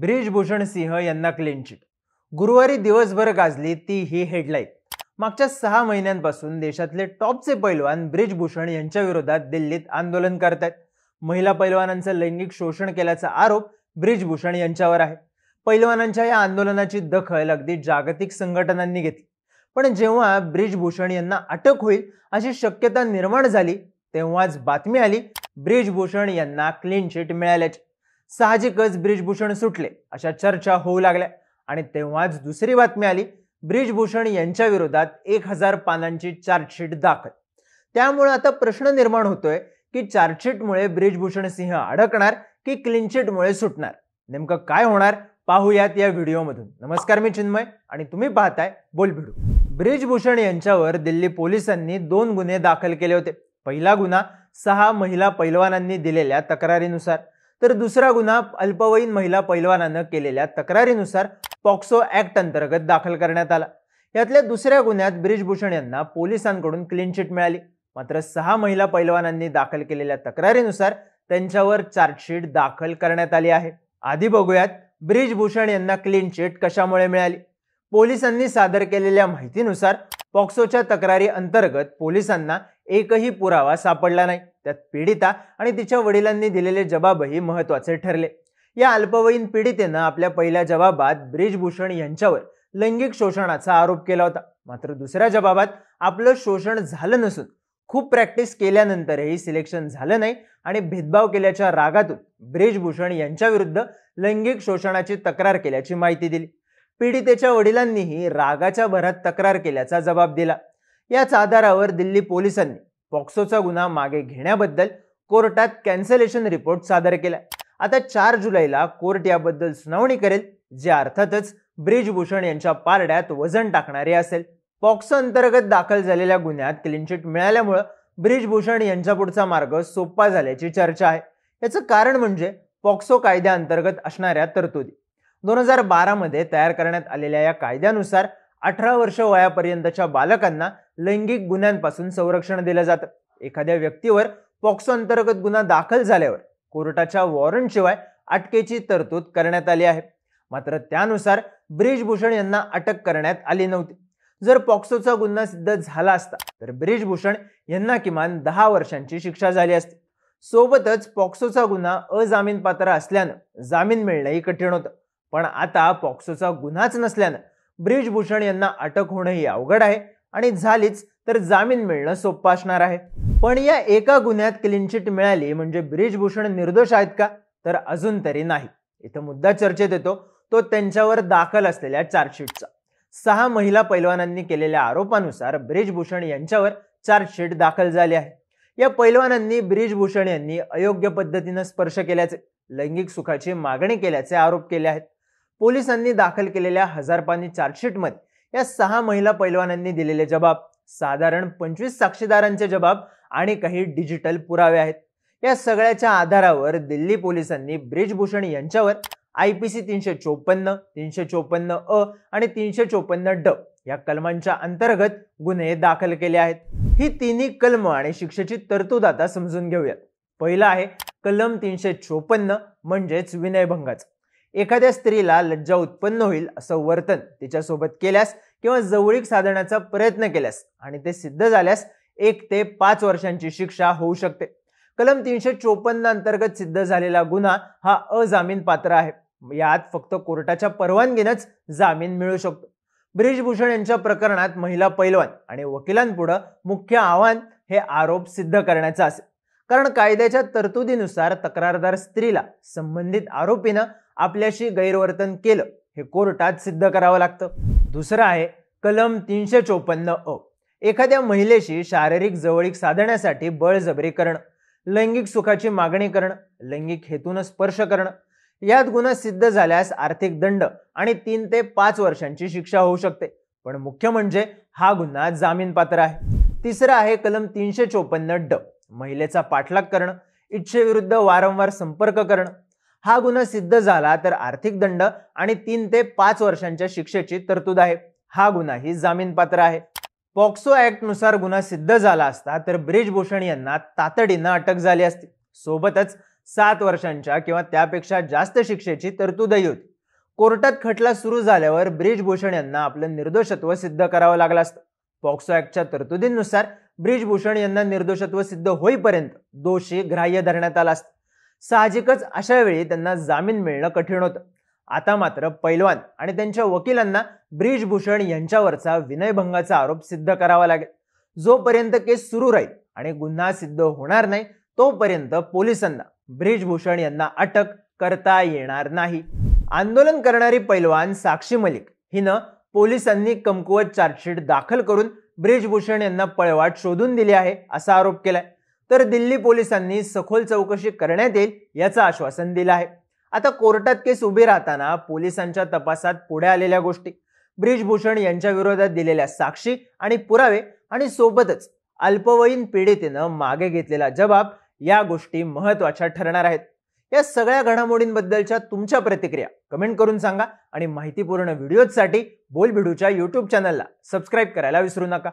ब्रिजभूषण सिंह यांना clean chit गुरुवारी दिवसभर गाजली ती ही हेडलाईन मागच्या सहा महिन्यांपासून देशातले टॉपचे पैलवान ब्रिजभूषण यांच्या विरोधात दिल्लीत आंदोलन करत आहेत महिला पैलवानांचं लैंगिक शोषण केल्याचा आरोप ब्रिजभूषण यांच्यावर आहे पैलवानांच्या या आंदोलनाची दखल अगदी जागतिक संघटनांनी घेतली पण जेव्हा ब्रिजभूषण यांना अटक होईल अशी शक्यता निर्माण झाली तेव्हाच बातमी आली ब्रिजभूषण यांना क्लीन चिट मिळाल्याची साहजिकच ब्रिजभूषण सुटले अशा चर्चा होऊ लागल्या आणि तेव्हाच दुसरी बातमी आली ब्रिजभूषण यांच्या विरोधात एक हजार पानांची चार्जशीट दाखल त्यामुळे आता प्रश्न निर्माण होतोय की चार्जशीटमुळे ब्रिजभूषण सिंह अडकणार की क्लिनशीटमुळे सुटणार नेमकं काय होणार पाहूयात या व्हिडिओमधून नमस्कार मी चिन्मय आणि तुम्ही पाहताय बोल भिडू ब्रिजभूषण यांच्यावर दिल्ली पोलिसांनी दोन गुन्हे दाखल केले होते पहिला गुन्हा सहा महिला पैलवानांनी दिलेल्या तक्रारीनुसार तर दुसरा गुन्हा अल्पवयीन महिला पैलवानानं केलेल्या तक्रारीनुसार पॉक्सो ऍक्ट अंतर्गत दाखल करण्यात आला यातल्या दुसऱ्या गुन्ह्यात ब्रिजभूषण यांना पोलिसांकडून क्लीन चिट मिळाली मात्र सहा महिला पैलवानांनी दाखल केलेल्या तक्रारीनुसार त्यांच्यावर चार्जशीट दाखल करण्यात आली आहे आधी बघूयात ब्रिजभूषण यांना क्लीन चिट कशामुळे मिळाली पोलिसांनी सादर केलेल्या माहितीनुसार पॉक्सोच्या तक्रारी अंतर्गत पोलिसांना एकही पुरावा सापडला नाही त्यात पीडिता आणि तिच्या वडिलांनी दिलेले जबाबही महत्त्वाचे ठरले या अल्पवयीन पीडितेनं आपल्या पहिल्या जबाबात ब्रिजभूषण यांच्यावर लैंगिक शोषणाचा आरोप केला होता मात्र दुसऱ्या जबाबात आपलं शोषण झालं नसून खूप प्रॅक्टिस केल्यानंतरही सिलेक्शन झालं नाही आणि भेदभाव केल्याच्या रागातून ब्रिजभूषण यांच्याविरुद्ध लैंगिक शोषणाची तक्रार केल्याची माहिती दिली पीडितेच्या वडिलांनीही रागाच्या भरात तक्रार केल्याचा जबाब दिला याच आधारावर दिल्ली पोलिसांनी पॉक्सोचा गुन्हा मागे घेण्याबद्दल कोर्टात कॅन्सलेशन रिपोर्ट सादर केला आता चार जुलैला कोर्ट याबद्दल सुनावणी करेल जे अर्थातच ब्रिजभूषण यांच्या पारड्यात वजन टाकणारे असेल पॉक्सो अंतर्गत दाखल झालेल्या गुन्ह्यात क्लीनचिट मिळाल्यामुळं ब्रिजभूषण यांच्या पुढचा मार्ग सोपा झाल्याची चर्चा आहे याचं कारण म्हणजे पॉक्सो कायद्याअंतर्गत असणाऱ्या तरतुदी दोन हजार बारामध्ये तयार करण्यात आलेल्या या कायद्यानुसार अठरा वर्ष वयापर्यंतच्या बालकांना लैंगिक गुन्ह्यांपासून संरक्षण दिलं जातं एखाद्या व्यक्तीवर पॉक्सो अंतर्गत गुन्हा दाखल झाल्यावर कोर्टाच्या वॉरंटशिवाय अटकेची तरतूद करण्यात आली आहे मात्र त्यानुसार ब्रिजभूषण यांना अटक करण्यात आली नव्हती जर पॉक्सोचा गुन्हा सिद्ध झाला असता तर ब्रिजभूषण यांना किमान दहा वर्षांची शिक्षा झाली असती सोबतच पॉक्सोचा गुन्हा अजामीन पात्र असल्यानं जामीन मिळणंही कठीण होतं पण आता पॉक्सोचा गुन्हाच नसल्यानं ब्रिजभूषण यांना अटक होणंही अवघड आहे आणि झालीच तर जामीन मिळणं सोपं असणार आहे पण या एका गुन्ह्यात क्लीनशीट मिळाली म्हणजे ब्रिजभूषण निर्दोष आहेत का तर अजून तरी नाही इथं मुद्दा चर्चेत येतो तो त्यांच्यावर दाखल असलेल्या चार्जशीटचा सहा महिला पैलवानांनी केलेल्या आरोपानुसार ब्रिजभूषण यांच्यावर चार्जशीट दाखल झाली आहे या पैलवानांनी ब्रिजभूषण यांनी अयोग्य पद्धतीनं स्पर्श केल्याचे लैंगिक सुखाची मागणी केल्याचे आरोप केले आहेत पोलिसांनी दाखल केलेल्या हजारपानी चार्जशीटमध्ये या सहा महिला पैलवानांनी दिलेले जबाब साधारण पंचवीस साक्षीदारांचे जबाब आणि काही डिजिटल पुरावे आहेत या सगळ्याच्या आधारावर दिल्ली पोलिसांनी ब्रिजभूषण यांच्यावर आय पी सी तीनशे चोपन्न तीनशे चोपन्न अ आणि तीनशे चोपन्न ड या कलमांच्या अंतर्गत गुन्हे दाखल केले आहेत ही तिन्ही कलम आणि शिक्षेची तरतूद आता समजून घेऊयात पहिला आहे कलम तीनशे चोपन्न म्हणजेच विनयभंगाचं एखाद्या स्त्रीला लज्जा उत्पन्न होईल असं वर्तन तिच्यासोबत केल्यास किंवा जवळीक साधण्याचा प्रयत्न केल्यास आणि ते सिद्ध झाल्यास एक ते पाच वर्षांची शिक्षा होऊ शकते कलम तीनशे चोपन्न अंतर्गत सिद्ध झालेला गुन्हा हा अजामीन पात्र आहे यात फक्त कोर्टाच्या परवानगीनंच जामीन मिळू शकतो ब्रिजभूषण यांच्या प्रकरणात महिला पैलवान आणि वकिलांपुढं मुख्य आव्हान हे आरोप सिद्ध करण्याचं असेल कारण कायद्याच्या तरतुदीनुसार तक्रारदार स्त्रीला संबंधित आरोपीनं आपल्याशी गैरवर्तन केलं हे कोर्टात सिद्ध करावं लागतं दुसरं आहे कलम तीनशे चोपन्न अ एखाद्या महिलेशी शारीरिक जवळीक साधण्यासाठी बळजबरी करणं लैंगिक सुखाची मागणी करणं लैंगिक हेतून स्पर्श करणं यात गुन्हा सिद्ध झाल्यास आर्थिक दंड आणि तीन ते पाच वर्षांची शिक्षा होऊ शकते पण मुख्य म्हणजे हा गुन्हा जामीन पात्र आहे तिसरा आहे कलम तीनशे चोपन्न ड महिलेचा पाठलाग करणं इच्छेविरुद्ध वारंवार संपर्क करणं हा गुन्हा सिद्ध झाला तर आर्थिक दंड आणि तीन ते पाच वर्षांच्या शिक्षेची तरतूद आहे हा गुन्हा ही जामीनपात्र आहे पॉक्सो नुसार गुन्हा सिद्ध झाला असता तर ब्रिजभूषण यांना तातडीनं अटक झाली असती सोबतच सात वर्षांच्या किंवा त्यापेक्षा जास्त शिक्षेची तरतूदही होती कोर्टात खटला सुरू झाल्यावर ब्रिजभूषण यांना आपलं निर्दोषत्व सिद्ध करावं लागलं असतं पॉक्सो ऍक्टच्या तरतुदींनुसार ब्रिजभूषण यांना निर्दोषत्व सिद्ध होईपर्यंत दोषी ग्राह्य धरण्यात आला असतं साहजिकच अशा वेळी त्यांना जामीन मिळणं कठीण होतं आता मात्र पैलवान आणि त्यांच्या वकिलांना ब्रिजभूषण यांच्यावरचा विनयभंगाचा आरोप सिद्ध करावा लागेल जोपर्यंत केस सुरू राहील आणि गुन्हा सिद्ध होणार नाही तोपर्यंत पोलिसांना ब्रिजभूषण यांना अटक करता येणार नाही आंदोलन करणारी पैलवान साक्षी मलिक हिनं पोलिसांनी कमकुवत चार्जशीट दाखल करून ब्रिजभूषण यांना पळवाट शोधून दिली आहे असा आरोप केलाय तर दिल्ली पोलिसांनी सखोल चौकशी करण्यात येईल याचं आश्वासन दिलं आहे आता कोर्टात केस उभी राहताना पोलिसांच्या तपासात पुढे आलेल्या गोष्टी ब्रिजभूषण यांच्या विरोधात दिलेल्या साक्षी आणि पुरावे आणि सोबतच अल्पवयीन पीडितेनं मागे घेतलेला जबाब या गोष्टी महत्वाच्या ठरणार आहेत या सगळ्या घडामोडींबद्दलच्या तुमच्या प्रतिक्रिया कमेंट करून सांगा आणि माहितीपूर्ण व्हिडिओजसाठी बोलबिडूच्या यूट्यूब चॅनलला सबस्क्राईब करायला विसरू नका